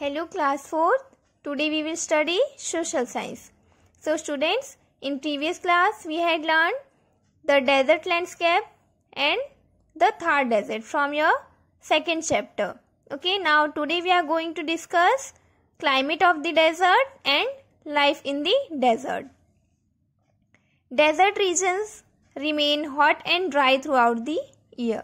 Hello class 4. Today we will study social science. So students, in previous class we had learned the desert landscape and the Thar desert from your second chapter. Okay, now today we are going to discuss climate of the desert and life in the desert. Desert regions remain hot and dry throughout the year.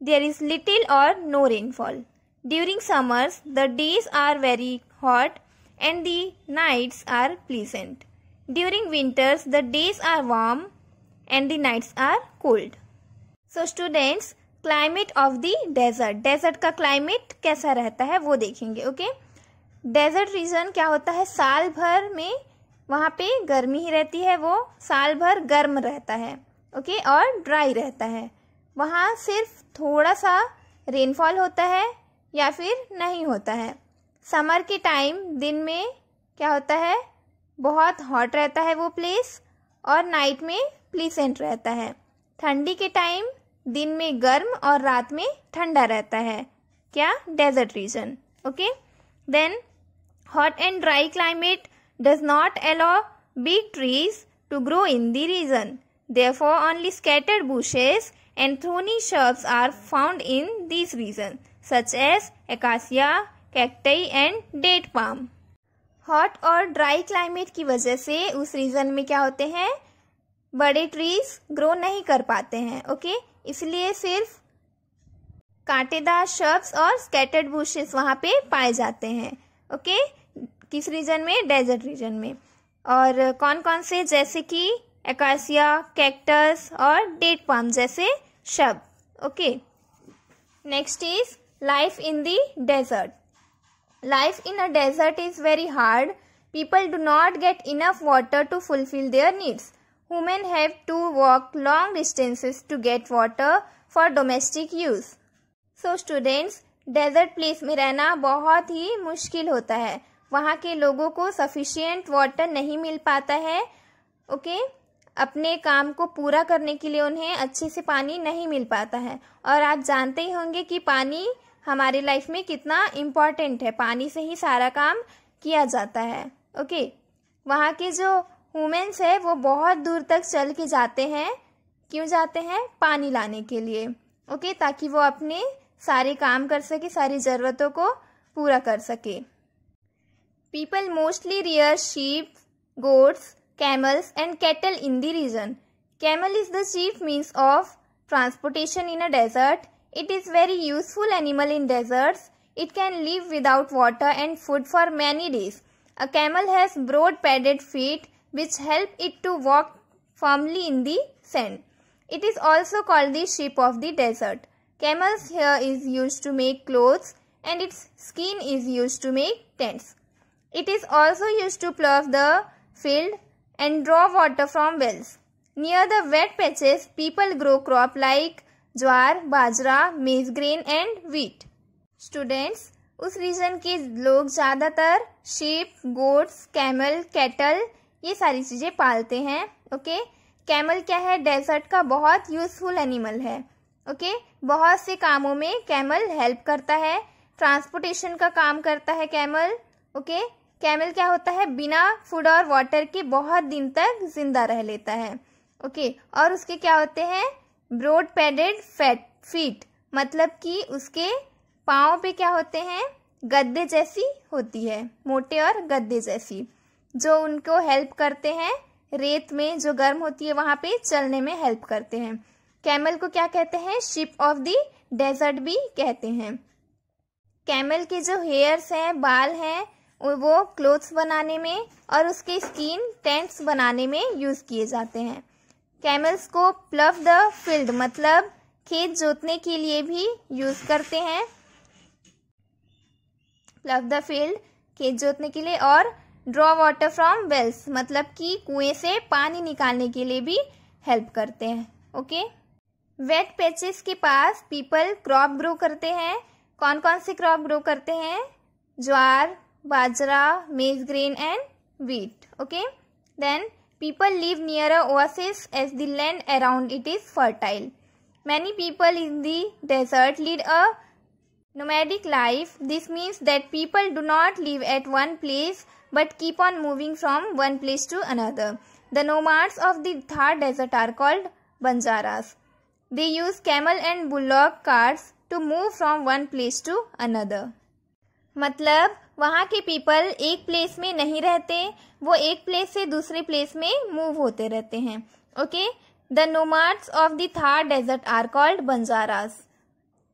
There is little or no rainfall During summers, the days are very hot and the nights are pleasant. During winters, the days are warm and the nights are cold. So students, climate of the desert desert ka climate kaisa rehta hai wo dekhenge okay desert region kya hota hai saal bhar mein वहाँ पे गर्मी ही रहती है वो साल भर गर्म रहता है ओके और ड्राई रहता है वहाँ सिर्फ थोड़ा सा रेनफॉल होता है या फिर नहीं होता है समर के टाइम दिन में क्या होता है बहुत हॉट रहता है वो प्लेस और नाइट में प्लीसेंट रहता है ठंडी के टाइम दिन में गर्म और रात में ठंडा रहता है क्या desert region okay then hot and dry climate does not big trees to grow in the region therefore only scattered bushes and thorny shrubs are found in this region such as acacia, cacti and date palm. Hot और dry climate की वजह से उस reason में क्या होते हैं बड़े ट्रीज ग्रो नहीं कर पाते हैं ओके इसलिए सिर्फ कांटेदार शब्स और स्केटर्ड बुशेस वहाँ पे पाए जाते हैं ओके किस रीजन में डेजर्ट रीजन में और कौन कौन से जैसे कि एकासिया कैक्टस और डेट पाम जैसे शब्द okay next is life in the desert life in a desert is very hard people do not get enough water to fulfill their needs women have to walk long distances to get water for domestic use so students desert place में रहना बहुत ही मुश्किल होता है वहाँ के लोगों को सफिशियंट वाटर नहीं मिल पाता है ओके अपने काम को पूरा करने के लिए उन्हें अच्छे से पानी नहीं मिल पाता है और आप जानते ही होंगे कि पानी हमारी लाइफ में कितना इम्पॉर्टेंट है पानी से ही सारा काम किया जाता है ओके वहाँ के जो वुमेन्स है वो बहुत दूर तक चल के जाते हैं क्यों जाते हैं पानी लाने के लिए ओके ताकि वो अपने सारे काम कर सके सारी ज़रूरतों को पूरा कर सके people mostly rear sheep goats camels and cattle in the region camel is the chief means of transportation in a desert It is very useful animal in deserts. It can live without water and food for many days. A camel has broad padded feet which help it to walk firmly in the sand. It is also called the sheep of the desert. Camel's hair is used to make clothes and its skin is used to make tents. It is also used to plough the field and draw water from wells. Near the wet patches, people grow crop like jowar bajra maize grain and wheat students उस रीजन के लोग ज़्यादातर sheep goats camel cattle ये सारी चीज़ें पालते हैं ओके कैमल क्या है डेजर्ट का बहुत यूज़फुल एनिमल है ओके बहुत से कामों में कैमल हेल्प करता है ट्रांसपोर्टेशन का काम करता है कैमल ओके कैमल क्या होता है बिना फूड और वाटर के बहुत दिन तक जिंदा रह लेता है ओके और उसके क्या होते हैं ब्रोड पैडेड फैट फीट मतलब कि उसके पाँव पे क्या होते हैं गद्दे जैसी होती है मोटे और गद्दे जैसी जो उनको हेल्प करते हैं रेत में जो गर्म होती है वहाँ पे चलने में हेल्प करते हैं कैमल को क्या कहते हैं शिप ऑफ द डेजर्ट भी कहते हैं कैमल के जो हेयर्स हैं बाल हैं वो क्लोथ्स बनाने में और उसके स्किन टेंट्स बनाने में यूज़ किए जाते हैं कैमल्स को प्लव द फील्ड मतलब खेत जोतने के लिए भी यूज करते हैं प्लव द फील्ड खेत जोतने के लिए और ड्रॉ वाटर फ्रॉम वेल्स मतलब कि कुएं से पानी निकालने के लिए भी हेल्प करते हैं ओके वेट पैचेस के पास पीपल क्रॉप ग्रो करते हैं कौन कौन से क्रॉप ग्रो करते हैं jowar bajra maize grain and wheat okay then People live near a oasis as the land around it is fertile. Many people in the desert lead a nomadic life. This means that people do not live at one place but keep on moving from one place to another. The nomads of the Thar desert are called Banjaras. They use camel and bullock carts to move from one place to another. मतलब वहाँ के people एक place में नहीं रहते वो एक place से दूसरे प्लेस में मूव होते रहते हैं okay the nomads of the Thar desert are called Banjaras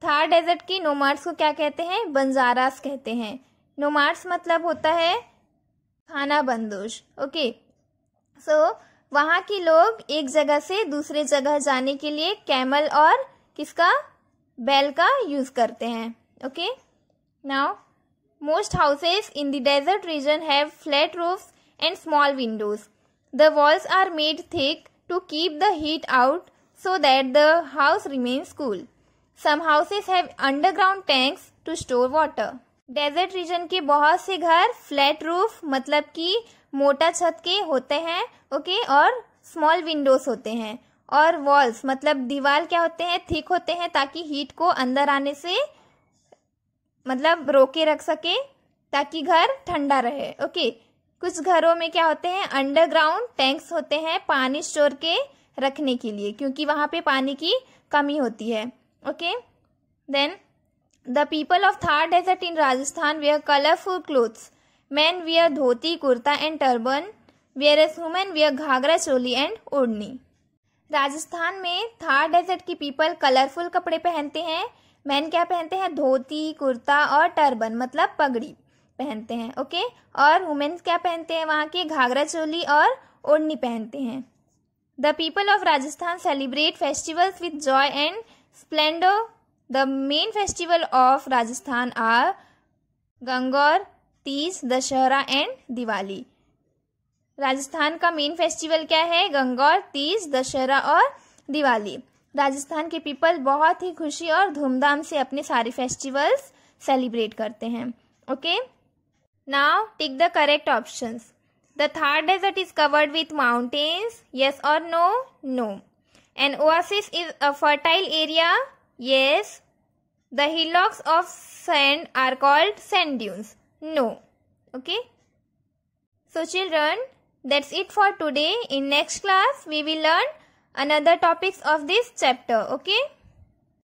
Thar desert के नोमार्ड्स को क्या कहते हैं बंजारास कहते हैं नोमार्ड्स मतलब होता है खाना बंदोश ओके सो वहाँ के लोग एक जगह से दूसरे जगह जाने के लिए कैमल और किसका बैल का यूज़ करते हैं okay now Most houses in the desert region have flat roofs and small windows. The walls are made thick to keep the heat out so that the house remains cool. Some houses have underground tanks to store water. Desert region के बहुत से घर flat roof मतलब कि मोटा छत के होते हैं ओके okay? और स्मॉल विंडोज होते हैं और वॉल्स मतलब दीवार क्या होते हैं थिक होते हैं ताकि हीट को अंदर आने से मतलब रोके रख सके ताकि घर ठंडा रहे ओके कुछ घरों में क्या होते हैं अंडरग्राउंड टैंक्स होते हैं पानी स्टोर के रखने के लिए क्योंकि वहां पे पानी की कमी होती है okay then the people of Thar desert in Rajasthan wear colourful clothes men wear dhoti kurta and turban turban as women wear ghagra choli and odhni Rajasthan में थार डेजर्ट की पीपल कलरफुल कपड़े पहनते हैं मैन क्या पहनते हैं धोती कुर्ता और टर्बन मतलब पगड़ी पहनते हैं ओके और वुमेन्स क्या पहनते हैं वहाँ के घाघरा चोली और ओढ़नी पहनते हैं the people of Rajasthan celebrate festivals with joy and splendour the main festival of Rajasthan are Gangaur Teej Dussehra and Diwali Rajasthan का मेन फेस्टिवल क्या है गंगौर तीज दशहरा और दिवाली राजस्थान के पीपल बहुत ही खुशी और धूमधाम से अपने सारे फेस्टिवल्स सेलिब्रेट करते हैं okay now tick the correct option the third desert is covered with mountains yes और no no and oasis is a fertile area yes the hillocks of sand are called sand dunes no okay so children that's it for today in next class we will learn another topics of this chapter okay